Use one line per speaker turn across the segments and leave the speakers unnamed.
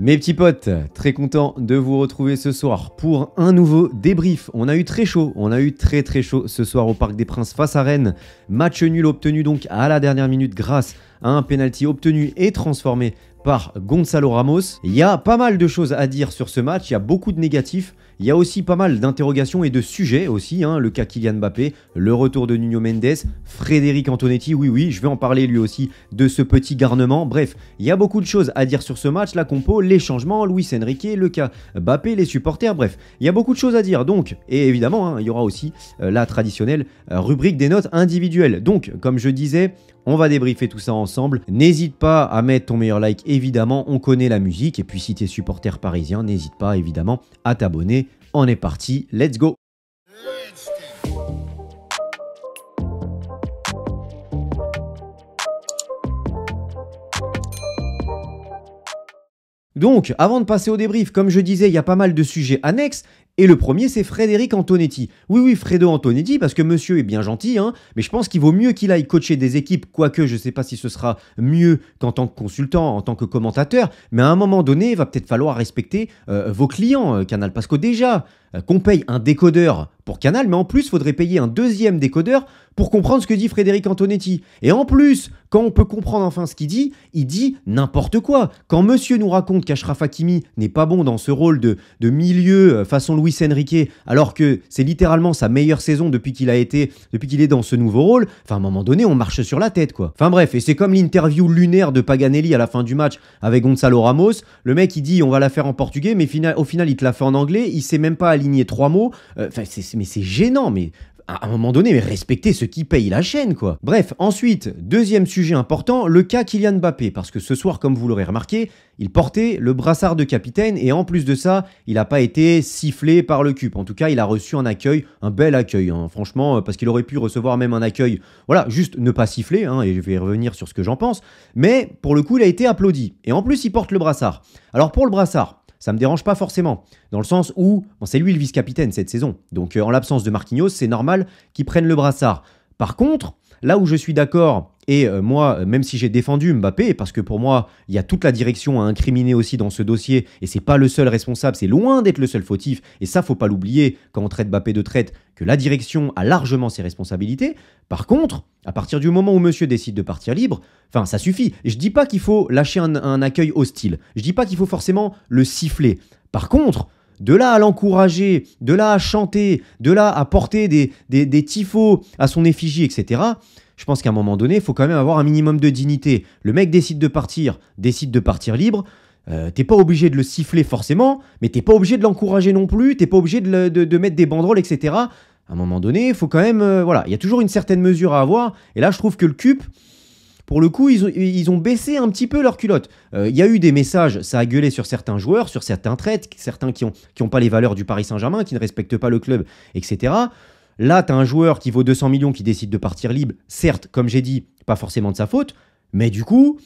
Mes petits potes, très content de vous retrouver ce soir pour un nouveau débrief. On a eu très chaud, on a eu très très chaud ce soir au Parc des Princes face à Rennes. Match nul obtenu donc à la dernière minute grâce à un penalty obtenu et transformé par Gonzalo Ramos. Il y a pas mal de choses à dire sur ce match, il y a beaucoup de négatifs. Il y a aussi pas mal d'interrogations et de sujets aussi, hein. le cas Kylian Mbappé, le retour de Nuno Mendes, Frédéric Antonetti, oui oui, je vais en parler lui aussi de ce petit garnement. Bref, il y a beaucoup de choses à dire sur ce match, la compo, les changements, Luis Enrique, le cas Mbappé, les supporters, bref, il y a beaucoup de choses à dire. Donc, et évidemment, hein, il y aura aussi euh, la traditionnelle euh, rubrique des notes individuelles. Donc, comme je disais, on va débriefer tout ça ensemble. N'hésite pas à mettre ton meilleur like, évidemment. On connaît la musique. Et puis, si tu es supporter parisien, n'hésite pas, évidemment, à t'abonner. On est parti. Let's go! Donc, avant de passer au débrief, comme je disais, il y a pas mal de sujets annexes, et le premier, c'est Frédéric Antonetti. Oui, oui, Fredo Antonetti, parce que monsieur est bien gentil, hein, mais je pense qu'il vaut mieux qu'il aille coacher des équipes, quoique je ne sais pas si ce sera mieux qu'en tant que consultant, en tant que commentateur, mais à un moment donné, il va peut-être falloir respecter euh, vos clients, euh, Canal, parce que déjà, euh, qu'on paye un décodeur pour Canal, mais en plus, il faudrait payer un deuxième décodeur pour comprendre ce que dit Frédéric Antonetti. Et en plus, quand on peut comprendre enfin ce qu'il dit, il dit n'importe quoi. Quand monsieur nous raconte qu'Ashraf Hakimi n'est pas bon dans ce rôle de, de milieu façon Louis Enrique, alors que c'est littéralement sa meilleure saison depuis qu'il a été, depuis qu'il est dans ce nouveau rôle, enfin à un moment donné, on marche sur la tête quoi. Enfin bref, et c'est comme l'interview lunaire de Paganelli à la fin du match avec Gonzalo Ramos. Le mec il dit on va la faire en portugais, mais au final il te l'a fait en anglais, il sait même pas aligner trois mots. Euh, enfin, mais c'est gênant, mais à un moment donné, mais respectez ceux qui payent la chaîne, quoi. Bref, ensuite, deuxième sujet important, le cas Kylian Mbappé, parce que ce soir, comme vous l'aurez remarqué, il portait le brassard de capitaine et en plus de ça, il n'a pas été sifflé par le cube. En tout cas, il a reçu un accueil, un bel accueil, hein. franchement, euh, parce qu'il aurait pu recevoir même un accueil, voilà, juste ne pas siffler, hein, et je vais revenir sur ce que j'en pense, mais pour le coup, il a été applaudi. Et en plus, il porte le brassard. Alors pour le brassard, ça me dérange pas forcément. Dans le sens où, c'est lui le vice-capitaine cette saison. Donc euh, en l'absence de Marquinhos, c'est normal qu'il prenne le brassard. Par contre, là où je suis d'accord et euh, moi, même si j'ai défendu Mbappé, parce que pour moi, il y a toute la direction à incriminer aussi dans ce dossier, et c'est pas le seul responsable, c'est loin d'être le seul fautif, et ça, faut pas l'oublier quand on traite Mbappé de traite, que la direction a largement ses responsabilités. Par contre, à partir du moment où monsieur décide de partir libre, enfin, ça suffit. Je dis pas qu'il faut lâcher un, accueil hostile, je dis pas qu'il faut forcément le siffler. Par contre, de là à l'encourager, de là à chanter, de là à porter des, des, des typhos à son effigie, etc., je pense qu'à un moment donné, il faut quand même avoir un minimum de dignité. Le mec décide de partir, décide de partir libre. Euh, t'es pas obligé de le siffler forcément, mais t'es pas obligé de l'encourager non plus, t'es pas obligé de, mettre des banderoles, etc. À un moment donné, il faut quand même... Euh, voilà, il y a toujours une certaine mesure à avoir. Et là, je trouve que le CUP, pour le coup, ils ont, baissé un petit peu leur culotte. Euh, il y a eu des messages, ça a gueulé sur certains joueurs, sur certains traites, certains qui n'ont pas les valeurs du Paris Saint-Germain, qui ne respectent pas le club, etc. Là, tu as un joueur qui vaut 200 millions qui décide de partir libre, certes, comme j'ai dit, pas forcément de sa faute, mais du coup,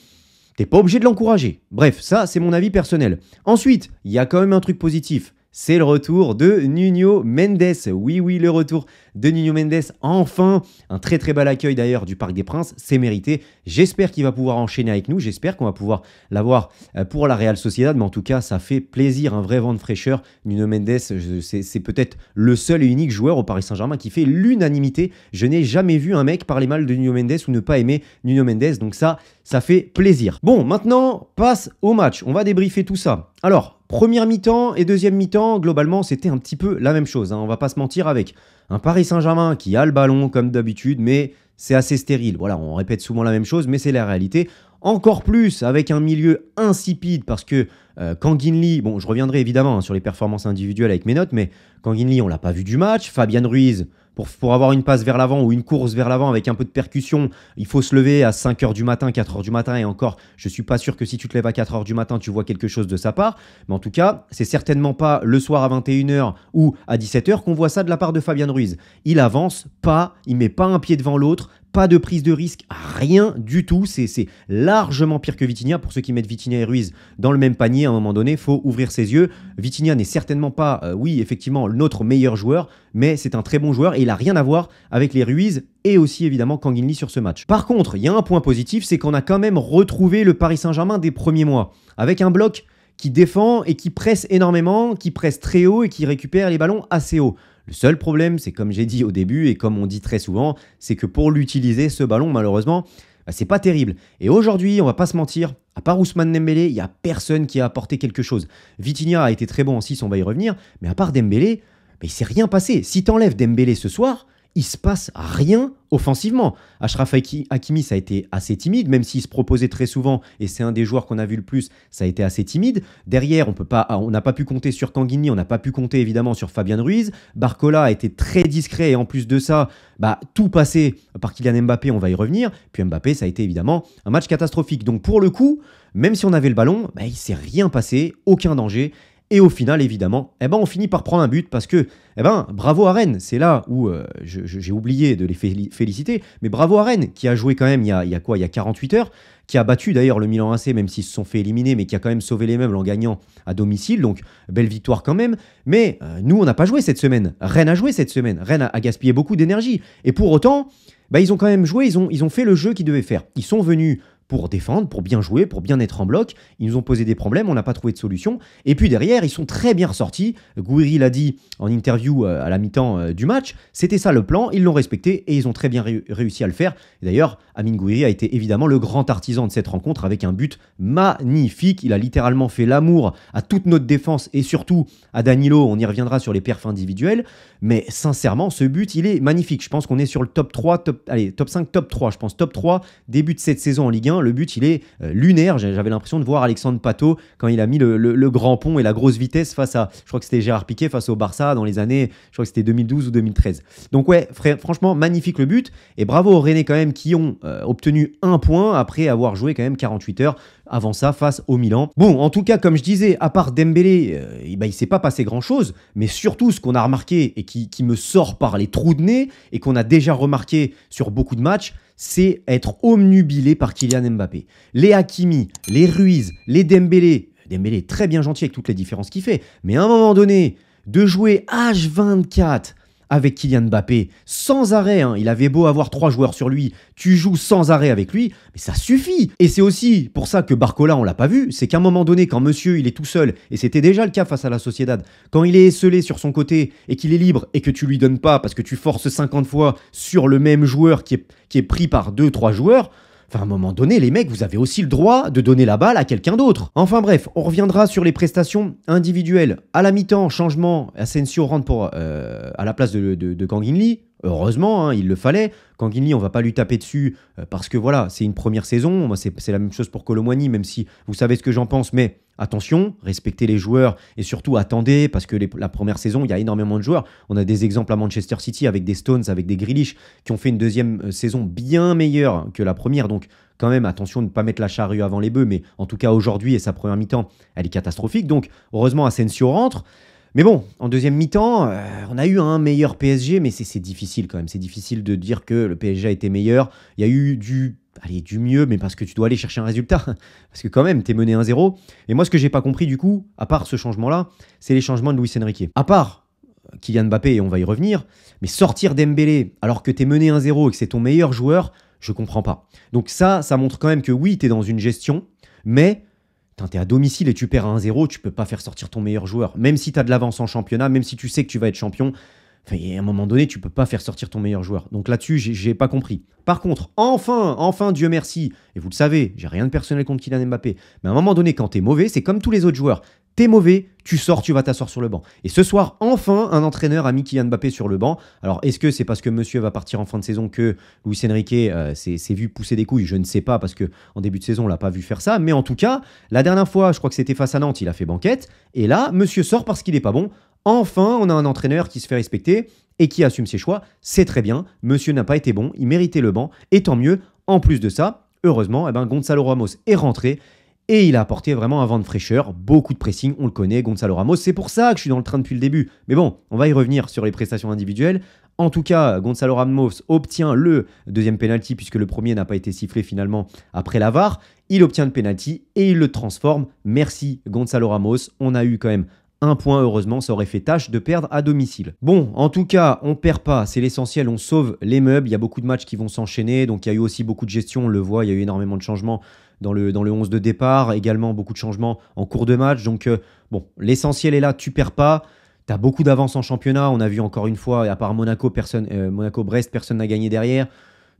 t'es pas obligé de l'encourager. Bref, ça, c'est mon avis personnel. Ensuite, il y a quand même un truc positif c'est le retour de Nuno Mendes. Oui, oui, le retour de Nuno Mendes. Enfin, un très très bel accueil d'ailleurs du Parc des Princes, c'est mérité. J'espère qu'il va pouvoir enchaîner avec nous, j'espère qu'on va pouvoir l'avoir euh, pour la Real Sociedad, mais en tout cas, ça fait plaisir, un vrai vent de fraîcheur. Nuno Mendes, c'est peut-être le seul et unique joueur au Paris Saint-Germain qui fait l'unanimité. Je n'ai jamais vu un mec parler mal de Nuno Mendes ou ne pas aimer Nino Mendes, donc ça, ça fait plaisir. Bon, maintenant, passe au match. On va débriefer tout ça. Alors, première mi-temps et deuxième mi-temps, globalement, c'était un petit peu la même chose. Hein, on va pas se mentir avec un Paris Saint-Germain qui a le ballon comme d'habitude, mais c'est assez stérile. Voilà, on répète souvent la même chose, mais c'est la réalité. Encore plus avec un milieu insipide parce que euh, Kanginli, bon, je reviendrai évidemment hein, sur les performances individuelles avec mes notes, mais Kanginli, on l'a pas vu du match. Fabian Ruiz, pour, pour avoir une passe vers l'avant ou une course vers l'avant avec un peu de percussion, il faut se lever à 5h du matin, 4h du matin, et encore, je suis pas sûr que si tu te lèves à 4h du matin, tu vois quelque chose de sa part. Mais en tout cas, c'est certainement pas le soir à 21h ou à 17h qu'on voit ça de la part de Fabian Ruiz. Il avance pas, il met pas un pied devant l'autre, pas de prise de risque, rien du tout. C'est largement pire que Vitinia. Pour ceux qui mettent Vitinia et Ruiz dans le même panier, à un moment donné, faut ouvrir ses yeux. Vitinia n'est certainement pas, euh, oui, effectivement, notre meilleur joueur, mais c'est un très bon joueur et il n'a rien à voir avec les Ruiz et aussi évidemment Kanginli sur ce match. Par contre, il y a un point positif, c'est qu'on a quand même retrouvé le Paris Saint-Germain des premiers mois, avec un bloc qui défend et qui presse énormément, qui presse très haut et qui récupère les ballons assez haut. Le seul problème, c'est comme j'ai dit au début et comme on dit très souvent, c'est que pour l'utiliser, ce ballon, malheureusement, bah, c'est pas terrible. Et aujourd'hui, on va pas se mentir, à part Ousmane Dembélé, il y a personne qui a apporté quelque chose. Vitinha a été très bon en 6, on va y revenir, mais à part Dembélé, mais bah, il s'est rien passé. Si t'enlèves Dembélé ce soir, il se passe rien offensivement. Ashraf Hakimi, ça a été assez timide, même s'il se proposait très souvent, et c'est un des joueurs qu'on a vu le plus, ça a été assez timide. Derrière, on ah, n'a pas pu compter sur Kanguini on n'a pas pu compter évidemment sur Fabien Ruiz. Barcola a été très discret, et en plus de ça, bah, tout passé par Kylian Mbappé, on va y revenir. Puis Mbappé, ça a été évidemment un match catastrophique. Donc pour le coup, même si on avait le ballon, bah, il s'est rien passé, aucun danger. Et au final, évidemment, eh ben, on finit par prendre un but parce que, eh ben, bravo à Rennes, c'est là où euh, j'ai oublié de les féliciter, mais bravo à Rennes qui a joué quand même il y a, quoi, il y a 48 heures, qui a battu d'ailleurs le Milan AC, même s'ils se sont fait éliminer, mais qui a quand même sauvé les meubles en gagnant à domicile, donc belle victoire quand même. Mais euh, nous, on n'a pas joué cette semaine. Rennes a joué cette semaine. Rennes a, gaspillé beaucoup d'énergie. Et pour autant, bah, ils ont quand même joué, ils ont, ils ont fait le jeu qu'ils devaient faire. Ils sont venus pour défendre, pour bien jouer, pour bien être en bloc. Ils nous ont posé des problèmes, on n'a pas trouvé de solution. Et puis derrière, ils sont très bien ressortis. Gouiri l'a dit en interview euh, à la mi-temps euh, du match. C'était ça le plan, ils l'ont respecté et ils ont très bien réussi à le faire. D'ailleurs, Amine Gouiri a été évidemment le grand artisan de cette rencontre avec un but magnifique. Il a littéralement fait l'amour à toute notre défense et surtout à Danilo. On y reviendra sur les perfs individuels. Mais sincèrement, ce but, il est magnifique. Je pense qu'on est sur le top 3, top, allez, top 5, top 3. Je pense top 3, début de cette saison en Ligue 1. Le but, il est euh, lunaire. J'avais l'impression de voir Alexandre Pato quand il a mis le, grand pont et la grosse vitesse face à, je crois que c'était Gérard Piquet face au Barça dans les années, je crois que c'était 2012 ou 2013. Donc ouais, franchement, magnifique le but. Et bravo aux Rennais quand même qui ont euh, obtenu un point après avoir joué quand même 48 heures avant ça face au Milan. Bon, en tout cas, comme je disais, à part Dembélé, euh, eh ben, il ne s'est pas passé grand-chose, mais surtout ce qu'on a remarqué et qui, qui me sort par les trous de nez et qu'on a déjà remarqué sur beaucoup de matchs, c'est être omnubilé par Kylian Mbappé. Les Hakimi, les Ruiz, les Dembélé, euh, Dembélé est très bien gentil avec toutes les différences qu'il fait, mais à un moment donné, de jouer H24 avec Kylian Mbappé sans arrêt. Hein. Il avait beau avoir trois joueurs sur lui, tu joues sans arrêt avec lui, mais ça suffit. Et c'est aussi pour ça que Barcola, on l'a pas vu, c'est qu'à un moment donné, quand Monsieur il est tout seul, et c'était déjà le cas face à la Sociedad, quand il est esselé sur son côté et qu'il est libre et que tu lui donnes pas parce que tu forces 50 fois sur le même joueur qui est, qui est pris par deux trois joueurs. Enfin, à un moment donné, les mecs, vous avez aussi le droit de donner la balle à quelqu'un d'autre. Enfin bref, on reviendra sur les prestations individuelles. À la mi-temps, changement, Asensio rentre pour, euh, à la place de, de, Lee. Heureusement, hein, il le fallait. Kangini, on va pas lui taper dessus euh, parce que voilà, c'est une première saison. c'est la même chose pour Colomwani, même si vous savez ce que j'en pense, mais attention, respectez les joueurs et surtout attendez parce que la première saison, il y a énormément de joueurs. On a des exemples à Manchester City avec des Stones, avec des Grealish qui ont fait une deuxième euh, saison bien meilleure que la première. Donc, quand même, attention de ne pas mettre la charrue avant les bœufs, mais en tout cas aujourd'hui et sa première mi-temps, elle est catastrophique. Donc, heureusement, Asensio rentre. Mais bon, en deuxième mi-temps, euh, on a eu un meilleur PSG, mais c'est difficile quand même. C'est difficile de dire que le PSG a été meilleur. Il y a eu du, allez, du mieux, mais parce que tu dois aller chercher un résultat. Parce que quand même, tu es mené 1-0. Et moi, ce que j'ai pas compris du coup, à part ce changement-là, c'est les changements de Luis Enrique. À part euh, Kylian Mbappé, et on va y revenir, mais sortir d'Embélé alors que tu es mené 1-0 et que c'est ton meilleur joueur, je comprends pas. Donc ça, ça montre quand même que oui, tu es dans une gestion, mais t'es à domicile et tu perds à 1-0, tu peux pas faire sortir ton meilleur joueur. Même si tu as de l'avance en championnat, même si tu sais que tu vas être champion, Enfin, à un moment donné, tu peux pas faire sortir ton meilleur joueur. Donc là-dessus, j'ai pas compris. Par contre, enfin, enfin, Dieu merci, et vous le savez, j'ai rien de personnel contre Kylian Mbappé, mais à un moment donné, quand t'es mauvais, c'est comme tous les autres joueurs. T'es mauvais, tu sors, tu vas t'asseoir sur le banc. Et ce soir, enfin, un entraîneur a mis Kylian Mbappé sur le banc. Alors, est-ce que c'est parce que monsieur va partir en fin de saison que Luis Enrique euh, s'est vu pousser des couilles Je ne sais pas, parce que en début de saison, on l'a pas vu faire ça. Mais en tout cas, la dernière fois, je crois que c'était face à Nantes, il a fait banquette. Et là, monsieur sort parce qu'il est pas bon. Enfin, on a un entraîneur qui se fait respecter et qui assume ses choix. C'est très bien. Monsieur n'a pas été bon. Il méritait le banc. Et tant mieux. En plus de ça, heureusement, eh ben, Gonzalo Ramos est rentré. Et il a apporté vraiment un vent de fraîcheur, beaucoup de pressing, on le connaît, Gonzalo Ramos, c'est pour ça que je suis dans le train depuis le début. Mais bon, on va y revenir sur les prestations individuelles. En tout cas, Gonzalo Ramos obtient le deuxième penalty puisque le premier n'a pas été sifflé finalement après l'avare. Il obtient le penalty et il le transforme. Merci Gonzalo Ramos. On a eu quand même un point, heureusement, ça aurait fait tâche de perdre à domicile. Bon, en tout cas, on perd pas, c'est l'essentiel, on sauve les meubles. Il y a beaucoup de matchs qui vont s'enchaîner, donc il y a eu aussi beaucoup de gestion, on le voit, il y a eu énormément de changements dans le, dans le 11 de départ, également beaucoup de changements en cours de match. Donc, euh, bon, l'essentiel est là, tu perds pas. tu as beaucoup d'avance en championnat. On a vu encore une fois, à part Monaco, personne, euh, Monaco-Brest, personne n'a gagné derrière.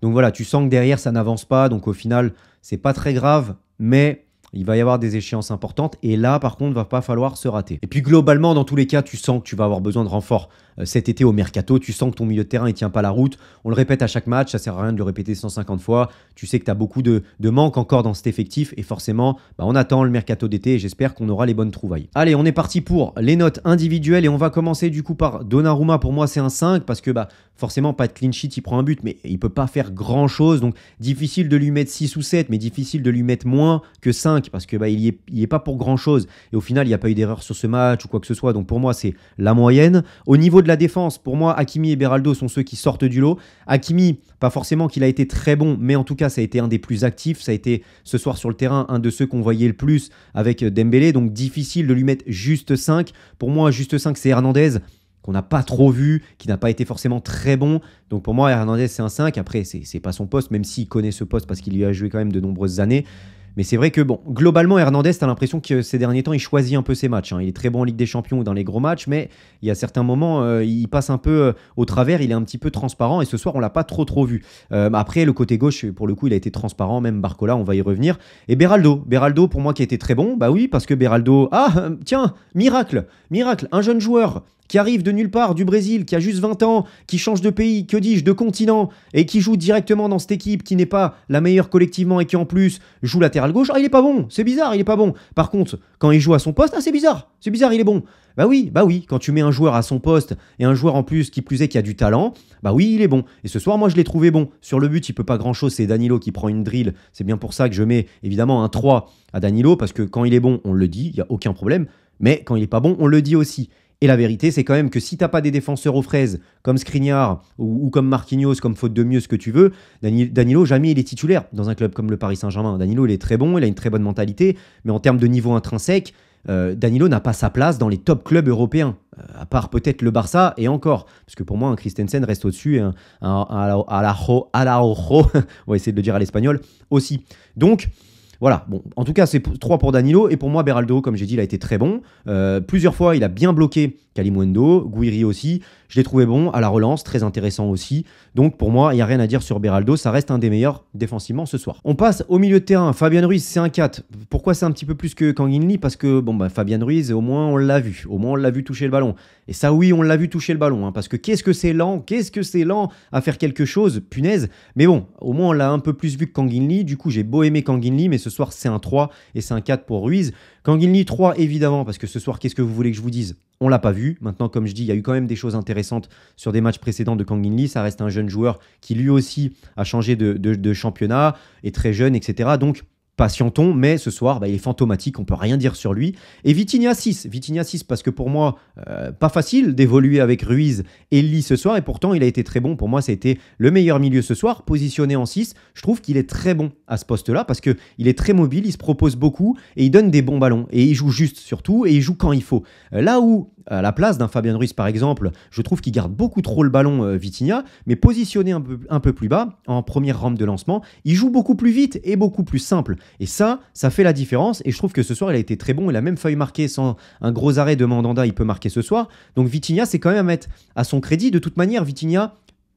Donc voilà, tu sens que derrière ça n'avance pas. Donc au final, c'est pas très grave, mais il va y avoir des échéances importantes et là, par contre, va pas falloir se rater. Et puis globalement, dans tous les cas, tu sens que tu vas avoir besoin de renfort euh, cet été au mercato. Tu sens que ton milieu de terrain, ne tient pas la route. On le répète à chaque match, ça sert à rien de le répéter 150 fois. Tu sais que tu as beaucoup de, de manques encore dans cet effectif et forcément, bah, on attend le mercato d'été et j'espère qu'on aura les bonnes trouvailles. Allez, on est parti pour les notes individuelles et on va commencer du coup par Donnarumma. Pour moi, c'est un 5 parce que bah, forcément, pas de clean sheet, il prend un but, mais il peut pas faire grand chose. Donc, difficile de lui mettre 6 ou 7, mais difficile de lui mettre moins que 5 parce que bah, il, est, pas pour grand chose. Et au final, il n'y a pas eu d'erreur sur ce match ou quoi que ce soit. Donc, pour moi, c'est la moyenne. Au niveau de la défense, pour moi, Hakimi et Beraldo sont ceux qui sortent du lot. Hakimi, pas forcément qu'il a été très bon, mais en tout cas, ça a été un des plus actifs. Ça a été ce soir sur le terrain un de ceux qu'on voyait le plus avec Dembélé. Donc difficile de lui mettre juste 5. Pour moi, juste 5, c'est Hernandez qu'on n'a pas trop vu, qui n'a pas été forcément très bon. Donc pour moi, Hernandez, c'est un 5. Après, c'est pas son poste, même s'il connaît ce poste parce qu'il lui a joué quand même de nombreuses années. Mais c'est vrai que, bon, globalement, Hernandez, t'as l'impression que ces derniers temps, il choisit un peu ses matchs. Hein. Il est très bon en Ligue des Champions ou dans les gros matchs, mais il y a certains moments, euh, il passe un peu euh, au travers, il est un petit peu transparent, et ce soir, on l'a pas trop, trop vu. Euh, après, le côté gauche, pour le coup, il a été transparent, même Barcola, on va y revenir. Et Beraldo, Beraldo, pour moi, qui a été très bon, bah oui, parce que Beraldo, ah, tiens, miracle, miracle, un jeune joueur, qui arrive de nulle part, du Brésil, qui a juste 20 ans, qui change de pays, que dis-je, de continent, et qui joue directement dans cette équipe qui n'est pas la meilleure collectivement et qui en plus joue latéral gauche, ah, il est pas bon, c'est bizarre, il est pas bon. Par contre, quand il joue à son poste, ah, c'est bizarre, c'est bizarre, il est bon. Bah oui, bah oui, quand tu mets un joueur à son poste et un joueur en plus qui plus est qui a du talent, bah oui, il est bon. Et ce soir, moi je l'ai trouvé bon. Sur le but, il peut pas grand-chose, c'est Danilo qui prend une drill. C'est bien pour ça que je mets évidemment un 3 à Danilo parce que quand il est bon, on le dit, il n'y a aucun problème, mais quand il est pas bon, on le dit aussi. Et la vérité, c'est quand même que si t'as pas des défenseurs aux fraises, comme Skriniar ou, comme Marquinhos, comme faute de mieux, ce que tu veux, Danilo, jamais il est titulaire dans un club comme le Paris Saint-Germain. Danilo, il est très bon, il a une très bonne mentalité, mais en termes de niveau intrinsèque, euh, Danilo n'a pas sa place dans les top clubs européens, euh, à part peut-être le Barça et encore, parce que pour moi, un Christensen reste au-dessus, un, un, à on va essayer de le dire à l'espagnol aussi. Donc, voilà, bon, en tout cas, c'est trois pour Danilo. Et pour moi, Beraldo, comme j'ai dit, il a été très bon. Euh, plusieurs fois, il a bien bloqué Kalimundo, Guiri aussi. Je l'ai trouvé bon à la relance, très intéressant aussi. Donc pour moi, il n'y a rien à dire sur Beraldo. Ça reste un des meilleurs défensivement ce soir. On passe au milieu de terrain. Fabien Ruiz, c'est un 4. Pourquoi c'est un petit peu plus que Kanginli Parce que bon, bah, Fabien Ruiz, au moins on l'a vu. Au moins on l'a vu toucher le ballon. Et ça, oui, on l'a vu toucher le ballon. Hein, parce que qu'est-ce que c'est lent Qu'est-ce que c'est lent à faire quelque chose Punaise. Mais bon, au moins on l'a un peu plus vu que Kanginli. Du coup, j'ai beau aimer Kanginli, mais ce soir c'est un 3 et c'est un 4 pour Ruiz. Kangin 3, évidemment, parce que ce soir, qu'est-ce que vous voulez que je vous dise On l'a pas vu. Maintenant, comme je dis, il y a eu quand même des choses intéressantes sur des matchs précédents de Kangin Lee. Ça reste un jeune joueur qui lui aussi a changé de, de championnat, est très jeune, etc. Donc, patientons, mais ce soir, bah, il est fantomatique, on peut rien dire sur lui. Et Vitinha 6, Vitinha 6 parce que pour moi, euh, pas facile d'évoluer avec Ruiz et Lee ce soir, et pourtant il a été très bon. Pour moi, ça a été le meilleur milieu ce soir, positionné en 6. Je trouve qu'il est très bon à ce poste-là parce qu'il est très mobile, il se propose beaucoup et il donne des bons ballons. Et il joue juste surtout, et il joue quand il faut. Euh, là où à la place d'un Fabien Ruiz par exemple, je trouve qu'il garde beaucoup trop le ballon euh, Vitinha, mais positionné un peu, plus bas, en première rampe de lancement, il joue beaucoup plus vite et beaucoup plus simple. Et ça, ça fait la différence, et je trouve que ce soir, il a été très bon, il a même feuille marquée sans un gros arrêt de Mandanda, il peut marquer ce soir. Donc Vitinha, c'est quand même à mettre à son crédit. De toute manière, Vitinha,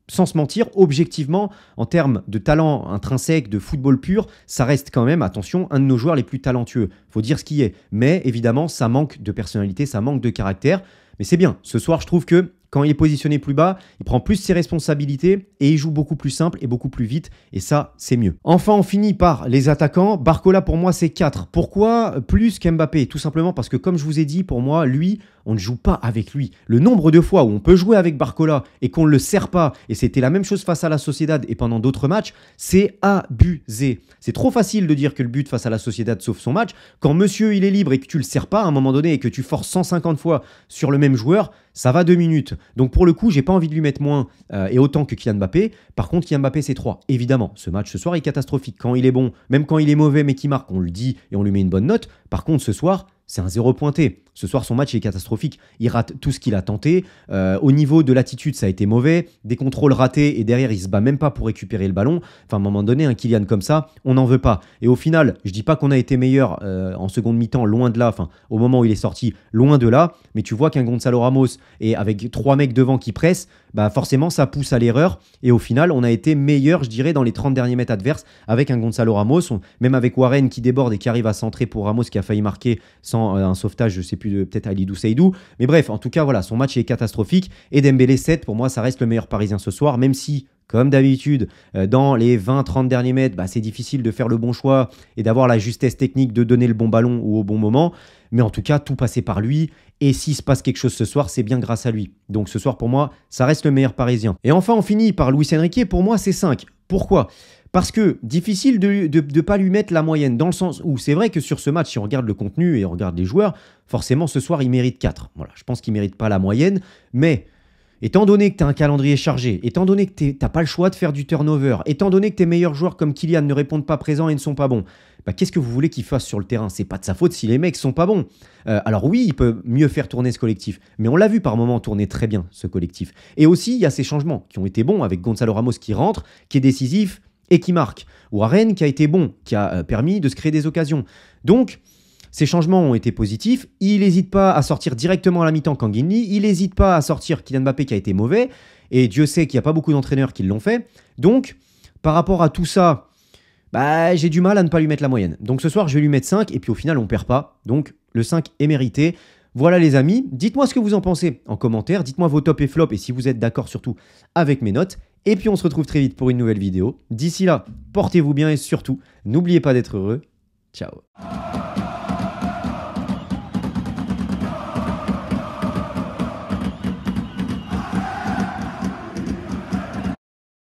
sans se mentir, objectivement, en termes de talent intrinsèque, de football pur, ça reste quand même, attention, un de nos joueurs les plus talentueux. Faut dire ce qui est. Mais évidemment, ça manque de personnalité, ça manque de caractère. Mais c'est bien. Ce soir, je trouve que quand il est positionné plus bas, il prend plus ses responsabilités et il joue beaucoup plus simple et beaucoup plus vite. Et ça, c'est mieux. Enfin, on finit par les attaquants. Barcola, pour moi, c'est 4. Pourquoi plus qu'Mbappé Tout simplement parce que, comme je vous ai dit, pour moi, lui, on ne joue pas avec lui. Le nombre de fois où on peut jouer avec Barcola et qu'on ne le sert pas, et c'était la même chose face à la Sociedad et pendant d'autres matchs, c'est abusé. C'est trop facile de dire que le but face à la Sociedad sauve son match. Quand monsieur, il est libre et que tu le sers pas à un moment donné et que tu forces 150 fois sur le même joueur, ça va deux minutes. Donc pour le coup, j'ai pas envie de lui mettre moins euh, et autant que Kylian Mbappé. Par contre, Kylian Mbappé, c'est 3. Évidemment, ce match ce soir est catastrophique. Quand il est bon, même quand il est mauvais mais qui marque, on le dit et on lui met une bonne note. Par contre, ce soir, c'est un zéro pointé. Ce soir, son match est catastrophique. Il rate tout ce qu'il a tenté. Euh, au niveau de l'attitude, ça a été mauvais. Des contrôles ratés et derrière, il se bat même pas pour récupérer le ballon. Enfin, à un moment donné, un Kylian comme ça, on n'en veut pas. Et au final, je dis pas qu'on a été meilleur euh, en seconde mi-temps, loin de là. Enfin, au moment où il est sorti, loin de là. Mais tu vois qu'un Gonzalo Ramos et avec trois mecs devant qui pressent, bah forcément, ça pousse à l'erreur. Et au final, on a été meilleur, je dirais, dans les 30 derniers mètres adverses avec un Gonzalo Ramos, même avec Warren qui déborde et qui arrive à centrer pour Ramos qui a failli marquer sans euh, un sauvetage, je sais plus peut-être Alidou Seydou. Mais bref, en tout cas, voilà, son match est catastrophique. Et Dembélé 7, pour moi, ça reste le meilleur parisien ce soir, même si comme d'habitude, euh, dans les 20-30 derniers mètres, bah, c'est difficile de faire le bon choix et d'avoir la justesse technique de donner le bon ballon ou au bon moment. Mais en tout cas, tout passait par lui. Et s'il se passe quelque chose ce soir, c'est bien grâce à lui. Donc ce soir, pour moi, ça reste le meilleur parisien. Et enfin, on finit par Luis Enrique. Pour moi, c'est 5. Pourquoi parce que difficile de ne pas lui mettre la moyenne, dans le sens où c'est vrai que sur ce match, si on regarde le contenu et on regarde les joueurs, forcément ce soir il mérite 4. Voilà, je pense qu'il ne mérite pas la moyenne, mais étant donné que tu as un calendrier chargé, étant donné que tu n'as pas le choix de faire du turnover, étant donné que tes meilleurs joueurs comme Kylian ne répondent pas présents et ne sont pas bons, bah, qu'est-ce que vous voulez qu'il fasse sur le terrain C'est pas de sa faute si les mecs sont pas bons. Euh, alors oui, il peut mieux faire tourner ce collectif, mais on l'a vu par moments tourner très bien ce collectif. Et aussi, il y a ces changements qui ont été bons avec Gonzalo Ramos qui rentre, qui est décisif et qui marque. Warren qui a été bon, qui a euh, permis de se créer des occasions. Donc, ces changements ont été positifs. Il n'hésite pas à sortir directement à la mi-temps Kanginli. Il n'hésite pas à sortir Kylian Mbappé qui a été mauvais. Et Dieu sait qu'il n'y a pas beaucoup d'entraîneurs qui l'ont fait. Donc, par rapport à tout ça, bah, j'ai du mal à ne pas lui mettre la moyenne. Donc ce soir, je vais lui mettre 5 et puis au final, on perd pas. Donc le 5 est mérité. Voilà les amis, dites-moi ce que vous en pensez en commentaire, dites-moi vos top et flops et si vous êtes d'accord surtout avec mes notes. Et puis on se retrouve très vite pour une nouvelle vidéo. D'ici là, portez-vous bien et surtout, n'oubliez pas d'être heureux. Ciao